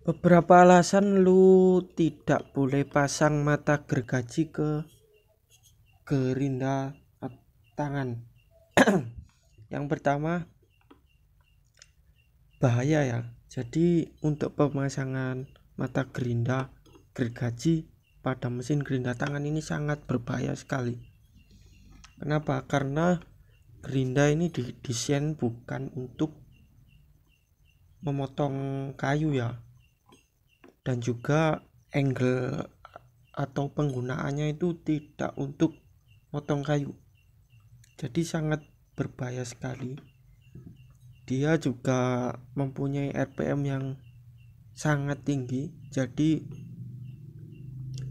beberapa alasan lu tidak boleh pasang mata gergaji ke gerinda tangan yang pertama bahaya ya jadi untuk pemasangan mata gerinda gergaji pada mesin gerinda tangan ini sangat berbahaya sekali kenapa karena gerinda ini didesain bukan untuk memotong kayu ya dan juga angle atau penggunaannya itu tidak untuk motong kayu jadi sangat berbahaya sekali dia juga mempunyai RPM yang sangat tinggi jadi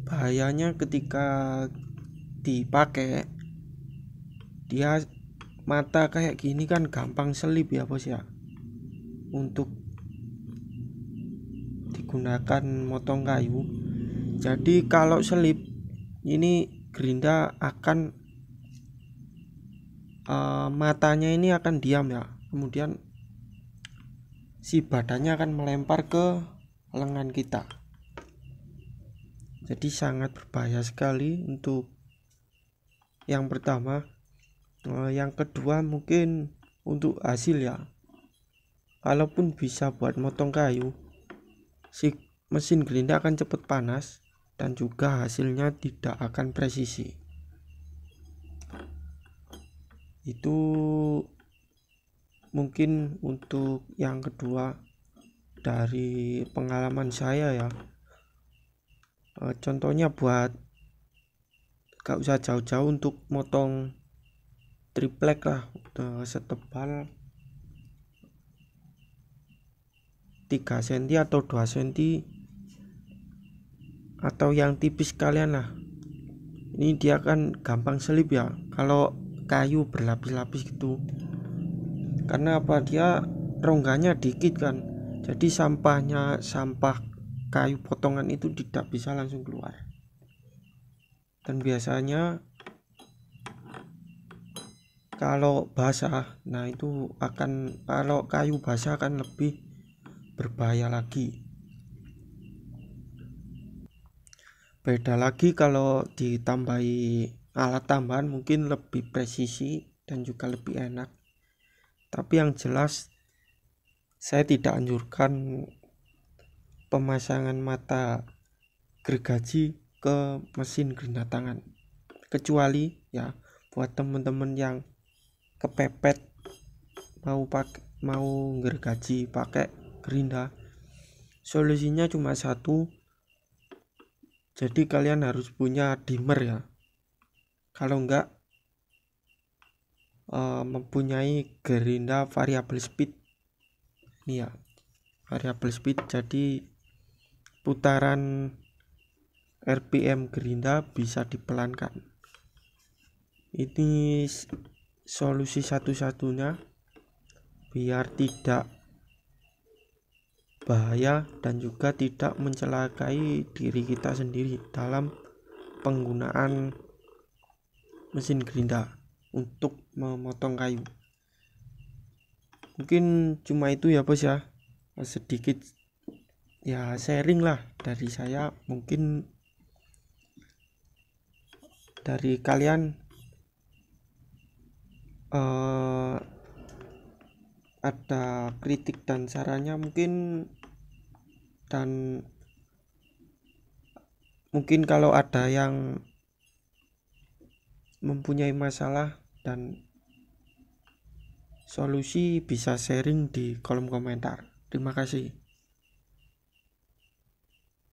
bahayanya ketika dipakai dia mata kayak gini kan gampang selip ya bos ya untuk menggunakan motong kayu jadi kalau selip ini gerinda akan uh, matanya ini akan diam ya kemudian si badannya akan melempar ke lengan kita jadi sangat berbahaya sekali untuk yang pertama eh, yang kedua mungkin untuk hasil ya kalaupun bisa buat motong kayu si mesin gerinda akan cepat panas dan juga hasilnya tidak akan presisi. Itu mungkin untuk yang kedua dari pengalaman saya ya. E, contohnya buat gak usah jauh-jauh untuk motong triplek lah setebal 3 cm atau 2 cm atau yang tipis kalian lah ini dia kan gampang selip ya kalau kayu berlapis-lapis gitu karena apa dia rongganya dikit kan jadi sampahnya sampah kayu potongan itu tidak bisa langsung keluar dan biasanya kalau basah nah itu akan kalau kayu basah akan lebih berbahaya lagi. Beda lagi kalau ditambahi alat tambahan mungkin lebih presisi dan juga lebih enak. Tapi yang jelas saya tidak anjurkan pemasangan mata gergaji ke mesin gerinda tangan kecuali ya buat teman-teman yang kepepet mau pakai mau gergaji pakai Gerinda solusinya cuma satu jadi kalian harus punya dimmer ya kalau enggak uh, mempunyai gerinda variable speed ini ya variable speed jadi putaran RPM gerinda bisa dipelankan ini solusi satu-satunya biar tidak bahaya dan juga tidak mencelakai diri kita sendiri dalam penggunaan mesin gerinda untuk memotong kayu mungkin cuma itu ya bos ya sedikit ya sharing lah dari saya mungkin dari kalian uh, ada kritik dan sarannya mungkin dan mungkin kalau ada yang mempunyai masalah dan solusi bisa sharing di kolom komentar. Terima kasih.